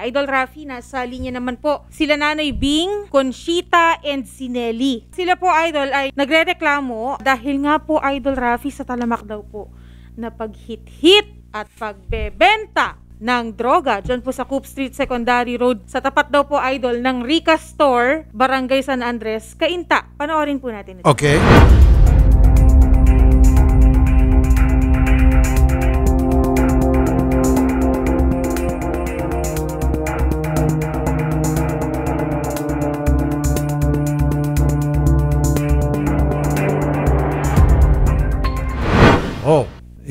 Idol Rafi, nasa linya naman po sila Nanay Bing, Conchita, and Sinelli. Sila po, Idol, ay nagre-reklamo dahil nga po, Idol Rafi, sa talamak daw po na paghit-hit at pagbebenta ng droga dyan po sa Coop Street Secondary Road sa tapat daw po idol ng Rica Store, Barangay San Andres, Kainta. Panoorin po natin ito. Okay.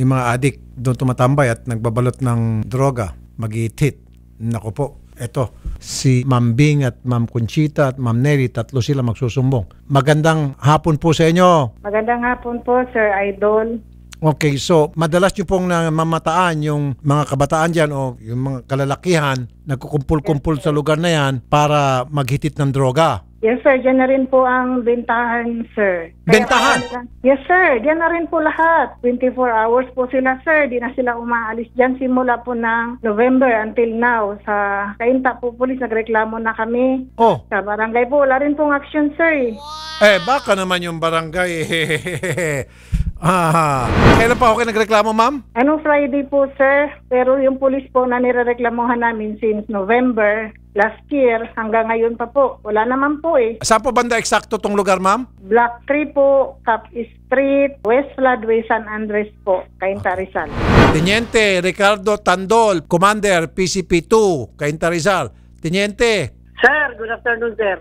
yung mga adik doon tumatambay at nagbabalot ng droga, mag -hit. Nako po, eto, si Ma'am Bing at Ma'am Conchita at Ma'am Nelly, tatlo sila magsusumbong. Magandang hapon po sa inyo. Magandang hapon po, Sir Idol. Okay, so madalas nyo pong namamataan yung mga kabataan dyan o yung mga kalalakihan nagkukumpul-kumpul sa lugar na yan para maghitit ng droga. Yes, sir. Diyan na rin po ang bentahan, sir. Bentahan? yes, sir. Diyan na rin po lahat. 24 hours po sila, sir. Di na sila umaalis diyan simula po ng November until now. Sa Kainta po, police, nagreklamo na kami. Oh, Sa barangay po, wala rin pong action, sir. eh. baka naman yung barangay. Eh, ah, ah, kailan pa ako kayo nagreklamo, ma'am? Anong Friday po, sir? Pero yung police po na nirereklamohan namin since November, Last year, hanggang ngayon pa po. Wala naman po eh. Saan po banda eksakto tong lugar, ma'am? Block 3 po, Cap Street, West Floodway, San Andres po, Cainta Rizal. Teniente Ricardo Tandol, Commander PCP2, Cainta Rizal. Teniente, Sir, good afternoon, sir.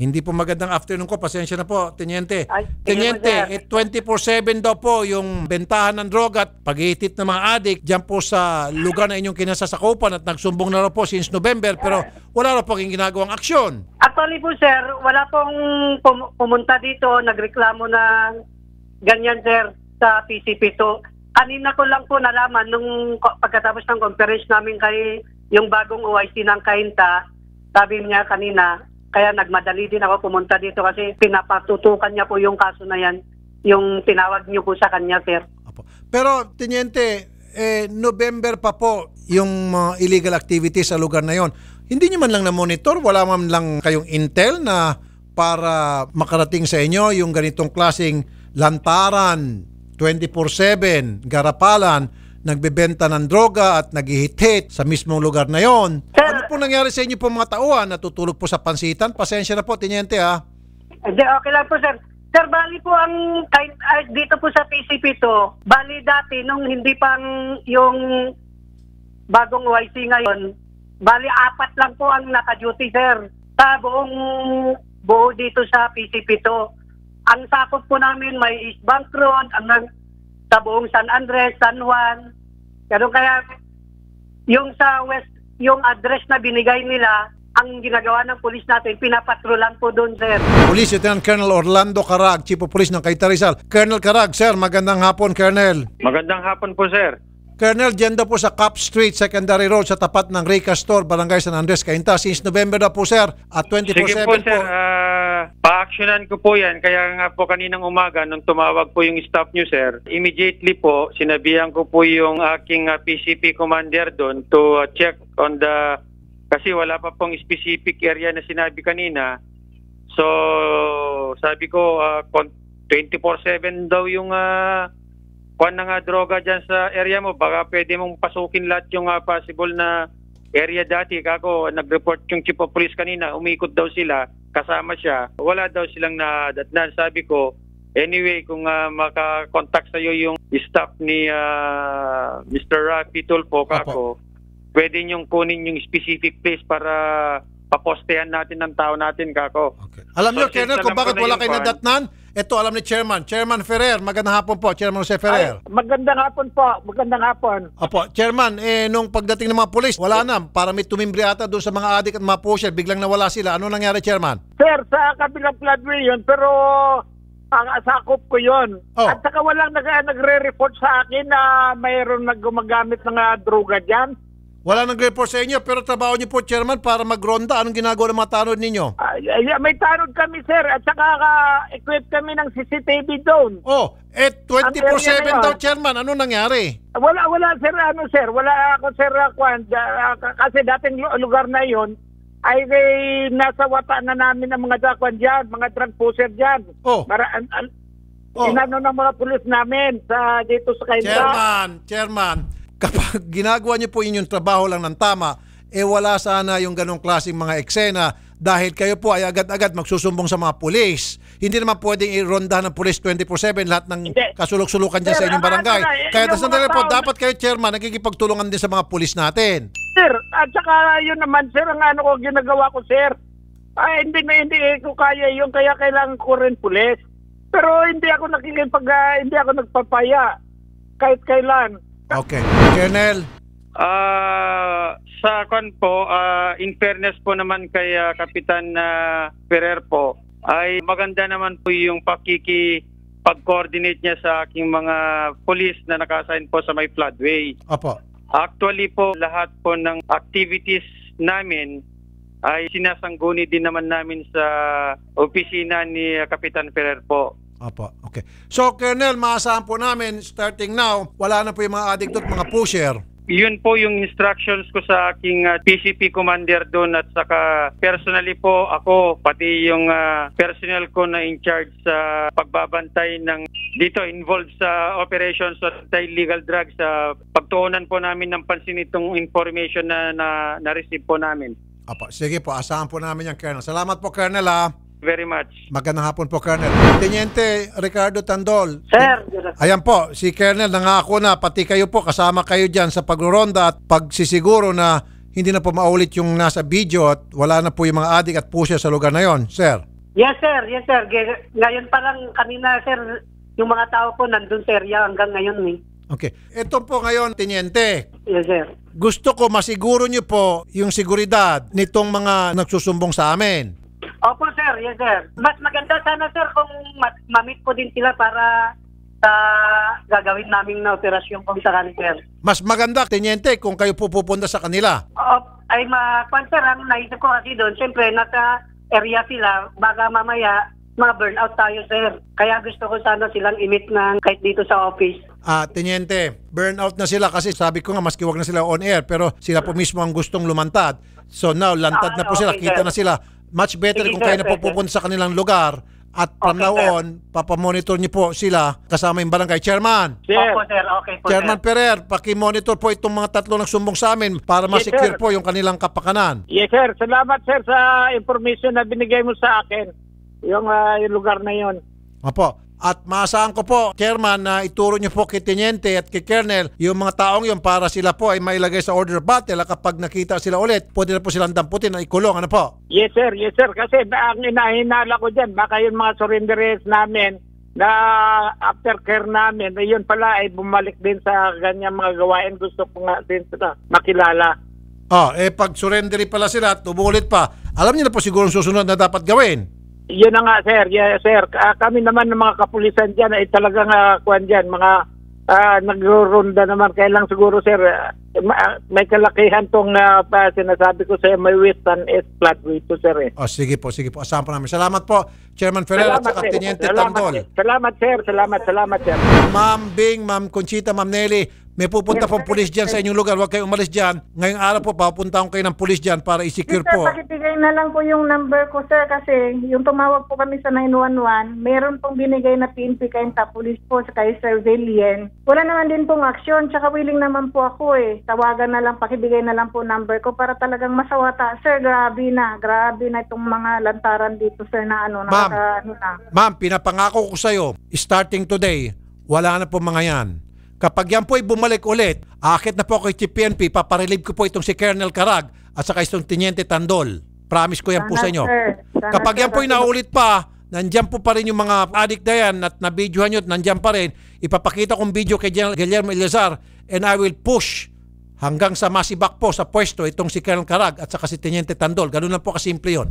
Hindi po magandang afternoon ko. Pasensya na po, Tenyente. Ay, Teniente, eh, 24-7 daw po yung bentahan ng droga at pag ng mga adik dyan po sa lugar na inyong kinasasakupan at nagsumbong na raw po since November pero wala raw po ginagawang aksyon. Actually po, sir, wala pong pum- pumunta dito, nagreklamo na ganyan, sir, sa PCP2. Kanina ko lang po nalaman nung pagkatapos ng conference namin kay yung bagong OIC ng Kainta, sabi niya kanina, kaya nagmadali din ako pumunta dito kasi pinapatutukan niya po yung kaso na yan, yung tinawag niyo po sa kanya, sir. Apo. Pero, Tiniente, eh, November pa po yung mga uh, illegal activities sa lugar na yon. Hindi niyo man lang na-monitor, wala man lang kayong intel na para makarating sa inyo yung ganitong klasing lantaran, 24-7, garapalan, nagbebenta ng droga at naghihit sa mismong lugar na yon po nangyari sa inyo po mga tao ah. Natutulog po sa pansitan. Pasensya na po, Tiniente ha. Ah. Hindi, okay lang po sir. Sir, bali po ang time, ay, dito po sa PCP to, bali dati nung hindi pang yung bagong YC ngayon, bali apat lang po ang naka-duty sir sa buong buo dito sa PCP to. Ang sakop po namin may East Bank Road, ang, sa buong San Andres, San Juan. Pero kaya yung sa West yung address na binigay nila, ang ginagawa ng pulis natin, pinapatrolan po doon, sir. Police Lieutenant Colonel Orlando Carag, Chief of Police ng Kaita Rizal. Colonel Carag, sir, magandang hapon, Colonel. Magandang hapon po, sir. Colonel, dyan po sa Cup Street, Secondary Road, sa tapat ng Rica Store, Barangay San Andres, Cainta, since November na po, sir, at 24-7 po. Sige po, sir. Po. Uh, pa-actionan ko po yan. Kaya nga po kaninang umaga, nung tumawag po yung staff nyo, sir, immediately po, sinabihan ko po yung aking uh, ah, PCP commander doon to uh, check on the... Kasi wala pa pong specific area na sinabi kanina. So, sabi ko, uh, ah, 24-7 daw yung... Uh, kuan na nga droga dyan sa area mo, baka pwede mong pasukin lahat yung uh, possible na area dati. Kako, nag-report yung chief of police kanina, umikot daw sila kasama siya. Wala daw silang nadatnan. Sabi ko, Anyway, kung uh, ah, makakontakt sa'yo yung staff ni uh, ah, Mr. Rafi Tulfo, kako, pwede niyong kunin yung specific place para papostehan natin ng tao natin, Kako. Okay. Alam so, niyo, Colonel, kung bakit wala kayo nadatnan? Ito, alam ni Chairman. Chairman Ferrer, magandang hapon po. Chairman Jose Ferrer. Ay, magandang hapon po. Magandang hapon. Opo, Chairman, eh, nung pagdating ng mga polis, wala na. Para may tumimbre ata doon sa mga adik at mga pusher. Biglang nawala sila. Ano nangyari, Chairman? Sir, sa kabilang floodway yun, pero ang asakop ko yon. Oh. At saka walang nag- nagre-report sa akin na mayroon nag gumagamit ng uh, droga dyan. Wala nang report sa inyo, pero trabaho niyo po, Chairman, para magronda. Anong ginagawa ng mga tanod ninyo? Ay, may tanod kami, sir. At saka ah, equip kami ng CCTV doon. Oh, eh, 24-7 daw, Chairman. Ano nangyari? Wala, wala, sir. Ano, sir? Wala ako, sir. Ah, kwan, ah, kasi dating lugar na yon ay eh, nasa wata na namin ng mga dakwan dyan, mga drug pusher dyan. Oh. Para, an, an, oh. Inano ng mga pulis namin sa dito sa Kainta. Chairman, Chairman, kapag ginagawa niyo po inyong trabaho lang ng tama, eh wala sana yung ganong klaseng mga eksena dahil kayo po ay agad-agad magsusumbong sa mga pulis. Hindi naman pwedeng i-ronda ng pulis 24-7 lahat ng kasulok-sulukan dyan sir, sa inyong barangay. Ah, Kaya sa sandali po, dapat kayo chairman, nagkikipagtulungan din sa mga pulis natin. Sir, at saka yun naman sir, ang ano ko ginagawa ko sir, ay hindi na hindi ko kaya yun, kaya kailangan ko rin pulis. Pero hindi ako nakikipag, uh, hindi ako nagpapaya kahit kailan. Okay. Colonel? Ah, sa kon po, ah, in fairness po naman kay ah, Kapitan ah, Ferrer po, ay maganda naman po yung pakiki pag-coordinate niya sa aking mga police na naka-assign po sa may floodway. Opo. Actually po, lahat po ng activities namin ay sinasangguni din naman namin sa opisina ni ah, Kapitan Ferrer po. Opo, okay. So, Colonel, maasahan po namin, starting now, wala na po yung mga addict at mga pusher. Yun po yung instructions ko sa aking uh, ah, PCP commander doon at saka personally po ako pati yung uh, personnel ko na in charge sa pagbabantay ng dito involved sa operations sa illegal drugs sa uh, pagtuunan po namin ng pansin itong information na na, na receive po namin. Apo, sige po, asahan po namin yan, Colonel. Salamat po, Colonel. Ha? Ah very much. Magandang hapon po, Colonel. Teniente Ricardo Tandol. Sir. Ayan po, si Colonel nangako na pati kayo po kasama kayo diyan sa pagronda at pagsisiguro na hindi na po maulit yung nasa video at wala na po yung mga adik at pusya sa lugar na yon, sir. Yes, sir. Yes, sir. Ngayon pa lang kanina, sir, yung mga tao po nandun sa area hanggang ngayon eh. Okay. Ito po ngayon, Teniente. Yes, sir. Gusto ko masiguro niyo po yung seguridad nitong mga nagsusumbong sa amin. Opo sir, yes sir. Mas maganda sana sir kung ma- mamit ko din sila para sa gagawin naming na operasyon kung sakali sir. Mas maganda, Tenyente, kung kayo po pupunta sa kanila. Opo, ay makuan sir, ang naisip ko kasi doon, siyempre nasa area sila, baga mamaya mga burnout tayo sir. Kaya gusto ko sana silang imit ng kahit dito sa office. Ah, Tenyente, burnout na sila kasi sabi ko nga maski wag na sila on air pero sila po mismo ang gustong lumantad. So now, lantad Ah, na po sila, kita sir. na sila much better Sige, kung kayo na po sir, pupunta sa kanilang lugar at from Okay, now on, papamonitor niyo po sila kasama yung barangay chairman. Sir, Opo, sir. Okay po, Chairman sir. Perer, paki-monitor po itong mga tatlo sumbong sa amin para Yes, ma-secure sir. po yung kanilang kapakanan. yes sir, salamat sir sa information na binigay mo sa akin. Yung, ah, yung lugar na yon. Opo. At maasahan ko po, Chairman, na ituro niyo po kay Teniente at kay Colonel yung mga taong yun para sila po ay mailagay sa order of battle kapag nakita sila ulit, pwede na po silang damputin na ikulong. Ano po? Yes sir, yes sir. Kasi ang inahinala ko dyan, baka yung mga surrenderies namin na aftercare namin, eh, yun pala ay bumalik din sa ganyang mga gawain. Gusto ko nga din sila makilala. Oh, eh pag surrender pala sila at umulit pa, alam niyo na po siguro susunod na dapat gawin. Yun na nga, sir. Yeah, sir. Uh, kami naman ng mga kapulisan dyan ay talagang uh, ah, kuwan dyan. Mga uh, ah, nagrorunda naman. Kaya siguro, sir, uh, Ah, may kalakihan tong na ah, uh, sinasabi ko sa may western S flatway to sir eh. Oh, sige po, sige po. Asahan po namin. Salamat po, Chairman Ferrer salamat, at saka Teniente salamat, Tandol. Sir. Salamat sir, salamat, salamat sir. Ma'am Bing, Ma'am Conchita, Ma'am Nelly, may pupunta yes, pong pulis dyan sa inyong lugar. Huwag kayong umalis dyan. Ngayong araw po, papunta ko kayo ng pulis dyan para i-secure po. Sir, pakibigay na lang po yung number ko, sir, kasi yung tumawag po kami sa 911, meron pong binigay na PNP kayo sa pulis po, sa kayo surveillance. Wala naman din pong aksyon, tsaka willing naman po ako eh tawagan na lang, pakibigay na lang po number ko para talagang masawata. Sir, grabe na, grabe na itong mga lantaran dito, sir, na ano, ma'am, ano na. Ma'am, pinapangako ko sa'yo, starting today, wala na po mga yan. Kapag yan po ay bumalik ulit, akit na po kay PNP, paparelieve ko po itong si Colonel Karag at saka itong Tiniente Tandol. Promise ko yan Sana, po sa inyo. Kapag yan po ay naulit pa, nandiyan po pa rin yung mga addict na yan at nabidyohan nyo at nandiyan pa rin, ipapakita kong video kay General Guillermo Elazar and I will push hanggang sa masibak po sa pwesto itong si Colonel Carag at saka si Teniente Tandol. Ganun lang po kasimple yun.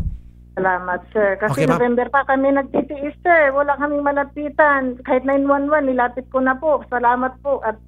Salamat, sir. Kasi Okay, ma'am. November pa kami nagtitiis, sir. Wala kaming malapitan. Kahit 911, nilapit ko na po. Salamat po. At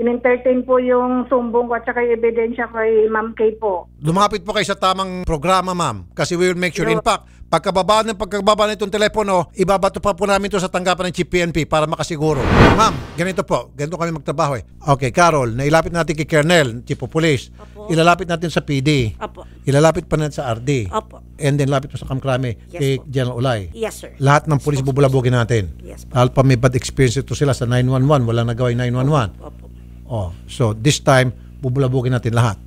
in-entertain po yung sumbong ko at saka yung ebidensya kay Ma'am Kay po. Lumapit po kayo sa tamang programa, ma'am. Kasi we will make sure. In fact, pagkababa ng pagkababa nitong telepono, ibabato pa po namin ito sa tanggapan ng Chief PNP para makasiguro. Ma'am, ganito po. Ganito kami magtrabaho eh. Okay, Carol, nailapit natin kay Kernel, Chief of Police. Opo. Ilalapit natin sa PD. Opo. Ilalapit pa natin sa RD. Opo. And then lapit mo sa Kamkrame Yes kay po. General Ulay. Yes, sir. Lahat ng police bubulabugin natin. Yes po. Alpha may bad experience ito sila sa 911. Walang nagawa yung 911. Opo. Oh, so this time, bubulabugin natin lahat.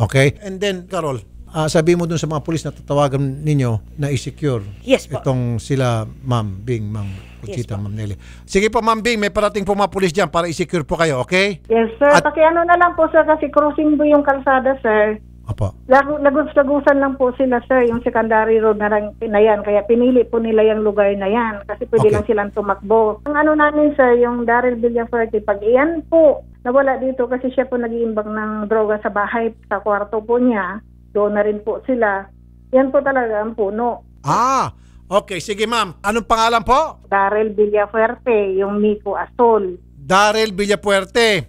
Okay? And then, Carol, uh, sabi mo dun sa mga pulis na tatawagan ninyo na i-secure yes, itong sila Ma'am Bing, Ma'am Conchita, yes, Ma'am Nelly. Sige po Ma'am Bing, may parating po mga pulis diyan para i-secure po kayo, okay? Yes sir, At, pakiano na lang po sir kasi crossing po yung kalsada sir. Apo. Lagus-lagusan lang po sila sir, yung secondary road na, lang, na yan. Kaya pinili po nila yung lugar na yan kasi pwede okay. lang silang tumakbo. Ang ano namin sir, yung Daryl Villaferte, pag iyan po nawala dito kasi siya po nag-iimbak ng droga sa bahay, sa kwarto po niya. Doon na rin po sila. Yan po talaga ang puno. Ah, okay. Sige ma'am. Anong pangalan po? Daryl Villafuerte, yung Miko Asol. Daryl Villafuerte.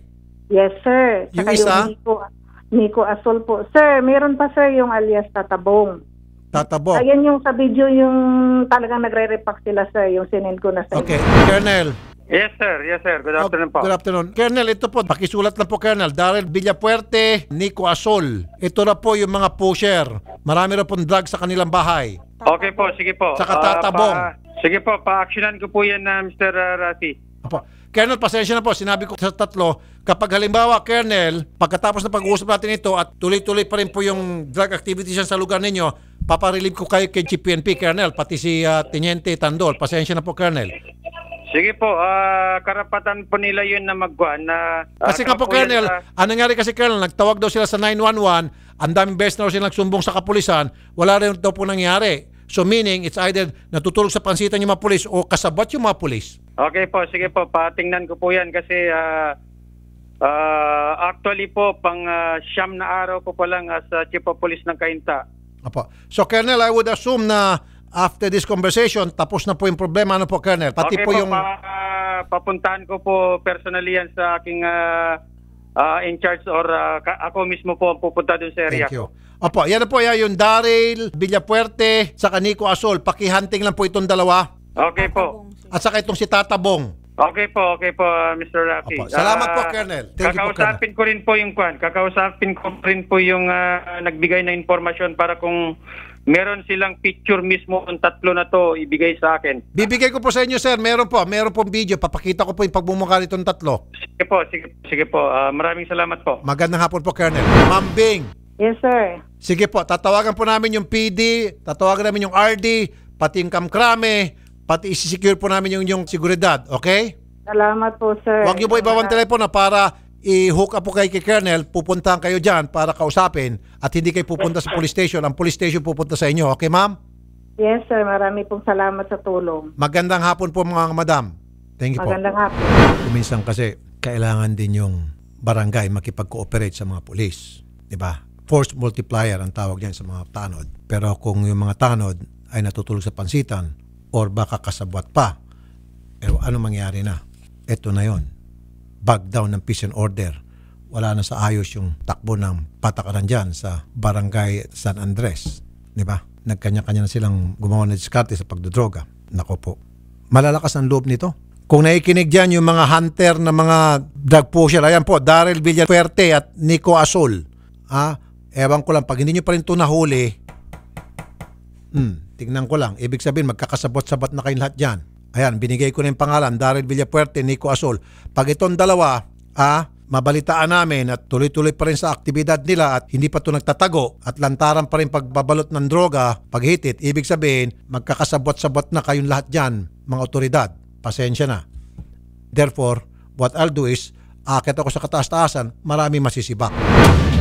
Yes, sir. Yung Saka isa? Yung Miko, Miko Asol po. Sir, meron pa sir yung alias Tatabong. Tatabong. Ayan yung sa video yung talagang nagre-repack sila sir, yung sinin ko na sa Okay, Colonel. Yes, sir. Yes, sir. Good ah, afternoon po. Good afternoon. Colonel, ito po, pakisulat lang po, Colonel. Daryl Villapuerte, Nico Asol. Ito na po yung mga pusher. Marami na pong drug sa kanilang bahay. Okay po, sige po. Sa ah, katatabong. tatabong. pa- sige po, pa-actionan ko po yan na Mr. Ah, Rafi. Apo. Colonel, pasensya na po. Sinabi ko sa tatlo, kapag halimbawa, Colonel, pagkatapos na pag-uusap natin ito at tuloy-tuloy pa rin po yung drug activities yan sa lugar ninyo, paparelieve ko kayo kay GPNP, Colonel, pati si ah, Teniente Tandol. Pasensya na po, Colonel. Sige po, uh, karapatan po nila yun na magkuhan. Na, uh, kasi nga po, Colonel, sa... ang nangyari kasi, Colonel, nagtawag daw sila sa 911, ang daming beses na sila nagsumbong sa kapulisan, wala rin daw po nangyari. So meaning, it's either natutulog sa pansitan yung mga pulis o kasabat yung mga pulis. Okay po, sige po, patingnan ko po yan kasi uh, uh, actually po, pang uh, siyam na araw ko pa lang as uh, chief of police ng Kainta. Apo. So Colonel, I would assume na after this conversation, tapos na po yung problema. Ano po, Colonel? Pati okay po, po yung... Pa, papuntahan ko po personally yan sa aking uh, uh, in charge or uh, ako mismo po ang pupunta dun sa area. Thank you. Opo, yan na po yan, yung Daryl Villapuerte sa Kaniko Asol. Pakihunting lang po itong dalawa. Okay po. At saka itong si Tatabong. Okay po, okay po, uh, Mr. Rocky. Salamat uh, po, Colonel. Thank kakausapin you po, Colonel. ko rin po yung kwan. Kakausapin ko rin po yung uh, nagbigay na impormasyon para kung meron silang picture mismo ng tatlo na to ibigay sa akin. Bibigay ko po sa inyo sir, meron po, meron pong video, papakita ko po yung pagmumukha nitong tatlo. Sige po, sige, sige po. Uh, maraming salamat po. Magandang hapon po, Colonel. Ma'am Bing. Yes, sir. Sige po, tatawagan po namin yung PD, tatawagan namin yung RD, pati yung kamkrame, pati isisecure po namin yung, yung seguridad, okay? Salamat po, sir. Wag niyo po ibawang telepono para i-hook up po kay kay Colonel, pupuntahan kayo dyan para kausapin at hindi kayo pupunta sa police station. Ang police station pupunta sa inyo. Okay, ma'am? Yes, sir. Marami pong salamat sa tulong. Magandang hapon po mga madam. Thank you Magandang po. Magandang hapon. Kuminsan kasi kailangan din yung barangay makipag-cooperate sa mga police. Di ba? Force multiplier ang tawag niyan sa mga tanod. Pero kung yung mga tanod ay natutulog sa pansitan or baka kasabwat pa, eh, ano mangyari na? Ito na yon bag down ng peace and order. Wala na sa ayos yung takbo ng patakaran dyan sa barangay San Andres. Di ba? Nagkanya-kanya na silang gumawa ng diskarte sa pagdodroga. Nako po. Malalakas ang loob nito. Kung naikinig dyan yung mga hunter na mga drug pusher, ayan po, Daryl Villafuerte at Nico Asol. Ha? Ewan ko lang, pag hindi nyo pa rin ito nahuli, hmm, tingnan ko lang. Ibig sabihin, magkakasabot-sabat na kayo lahat dyan. Ayan, binigay ko na yung pangalan, Daryl Villapuerte, Nico Asol. Pag itong dalawa, ah, mabalitaan namin at tuloy-tuloy pa rin sa aktibidad nila at hindi pa ito nagtatago at lantaran pa rin pagbabalot ng droga, paghitit, ibig sabihin, magkakasabot-sabot na kayong lahat dyan, mga otoridad. Pasensya na. Therefore, what I'll do is, akit ako sa kataas-taasan, marami masisibak.